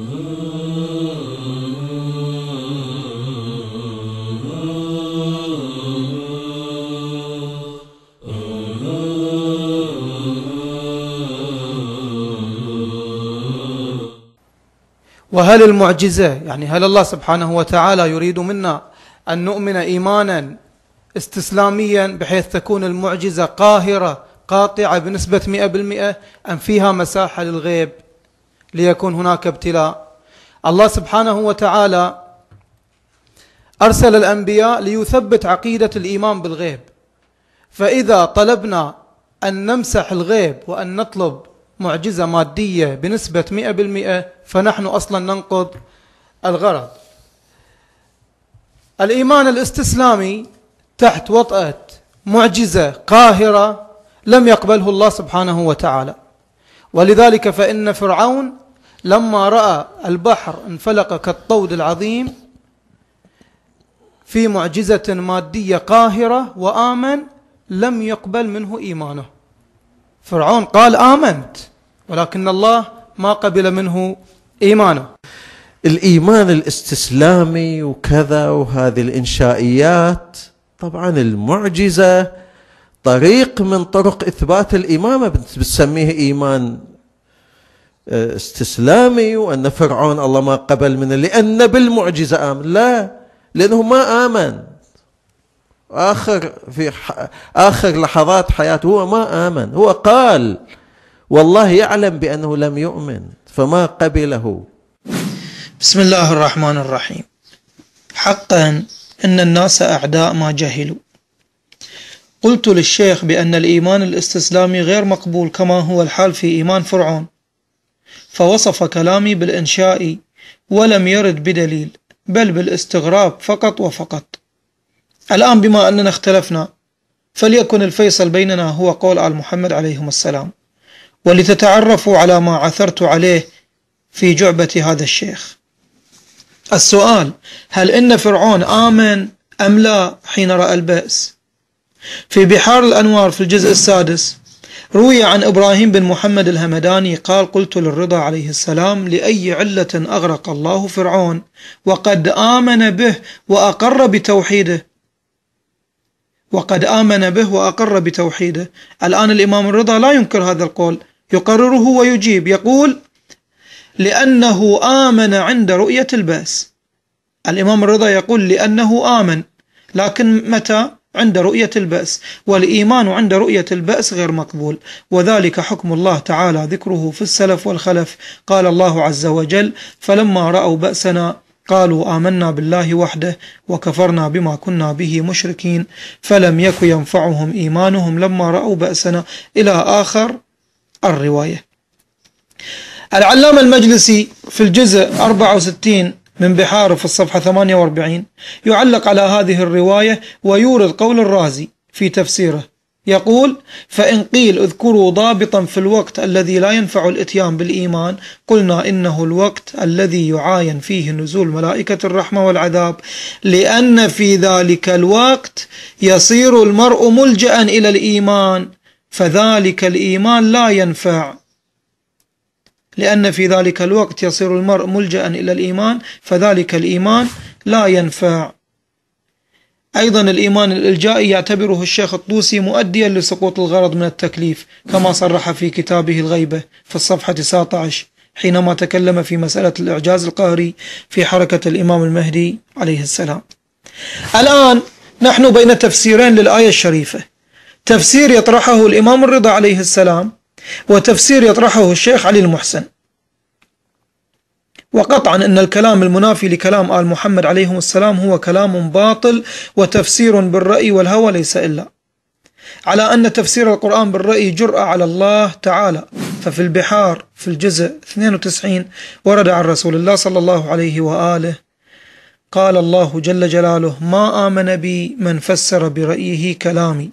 وهل المعجزة يعني هل الله سبحانه وتعالى يريد منا أن نؤمن إيمانا استسلاميا بحيث تكون المعجزة قاهرة قاطعة بنسبة 100% أم فيها مساحة للغيب؟ ليكون هناك ابتلاء الله سبحانه وتعالى أرسل الأنبياء ليثبت عقيدة الإيمان بالغيب فإذا طلبنا أن نمسح الغيب وأن نطلب معجزة مادية بنسبة 100% فنحن أصلا ننقض الغرض الإيمان الاستسلامي تحت وطأة معجزة قاهرة لم يقبله الله سبحانه وتعالى ولذلك فإن فرعون لما رأى البحر انفلق كالطود العظيم في معجزة مادية قاهرة وآمن لم يقبل منه إيمانه فرعون قال آمنت ولكن الله ما قبل منه إيمانه الإيمان الاستسلامي وكذا وهذه الإنشائيات طبعا المعجزة طريق من طرق إثبات الإمامة بنسميه إيمان استسلامي وأن فرعون الله ما قبل منه لأن بالمعجزة آمن لا لأنه ما آمن آخر في آخر لحظات حياته هو ما آمن هو قال والله يعلم بأنه لم يؤمن فما قبله بسم الله الرحمن الرحيم حقا إن الناس أعداء ما جهلوا قلت للشيخ بأن الإيمان الاستسلامي غير مقبول كما هو الحال في إيمان فرعون فوصف كلامي بالإنشاء ولم يرد بدليل بل بالاستغراب فقط وفقط الآن بما أننا اختلفنا فليكن الفيصل بيننا هو قول آل محمد عليهم السلام ولتتعرفوا على ما عثرت عليه في جعبة هذا الشيخ السؤال هل إن فرعون آمن أم لا حين رأى البأس في بحار الأنوار في الجزء السادس روي عن إبراهيم بن محمد الهمداني قال قلت للرضا عليه السلام لأي علة أغرق الله فرعون وقد آمن به وأقر بتوحيده وقد آمن به وأقر بتوحيده الآن الإمام الرضا لا ينكر هذا القول يقرره ويجيب يقول لأنه آمن عند رؤية البأس الإمام الرضا يقول لأنه آمن لكن متى عند رؤية البأس والإيمان عند رؤية البأس غير مقبول وذلك حكم الله تعالى ذكره في السلف والخلف قال الله عز وجل فلما رأوا بأسنا قالوا آمنا بالله وحده وكفرنا بما كنا به مشركين فلم يك ينفعهم إيمانهم لما رأوا بأسنا إلى آخر الرواية العلامة المجلسي في الجزء 64 من بحاره في الصفحة 48 يعلق على هذه الرواية ويورد قول الرازي في تفسيره يقول فإن قيل اذكروا ضابطا في الوقت الذي لا ينفع الاتيان بالإيمان قلنا إنه الوقت الذي يعاين فيه نزول ملائكة الرحمة والعذاب لأن في ذلك الوقت يصير المرء ملجأ إلى الإيمان فذلك الإيمان لا ينفع لأن في ذلك الوقت يصير المرء ملجأ إلى الإيمان فذلك الإيمان لا ينفع أيضا الإيمان الإلجائي يعتبره الشيخ الطوسي مؤديا لسقوط الغرض من التكليف كما صرح في كتابه الغيبة في الصفحة 19 حينما تكلم في مسألة الإعجاز القهري في حركة الإمام المهدي عليه السلام الآن نحن بين تفسيرين للآية الشريفة تفسير يطرحه الإمام الرضا عليه السلام وتفسير يطرحه الشيخ علي المحسن وقطعا أن الكلام المنافي لكلام آل محمد عليهم السلام هو كلام باطل وتفسير بالرأي والهوى ليس إلا على أن تفسير القرآن بالرأي جرأة على الله تعالى ففي البحار في الجزء 92 ورد عن رسول الله صلى الله عليه وآله قال الله جل جلاله ما آمن بي من فسر برأيه كلامي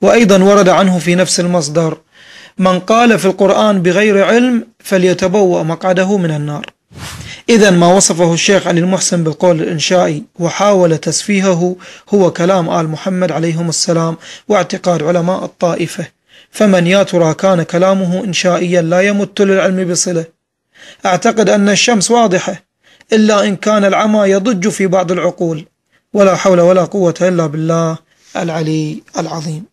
وأيضا ورد عنه في نفس المصدر من قال في القرآن بغير علم فليتبوأ مقعده من النار إذا ما وصفه الشيخ علي المحسن بالقول الإنشائي وحاول تسفيهه هو كلام آل محمد عليهم السلام واعتقاد علماء الطائفة فمن يا ترى كان كلامه إنشائيا لا يمت للعلم بصلة أعتقد أن الشمس واضحة إلا إن كان العمى يضج في بعض العقول ولا حول ولا قوة إلا بالله العلي العظيم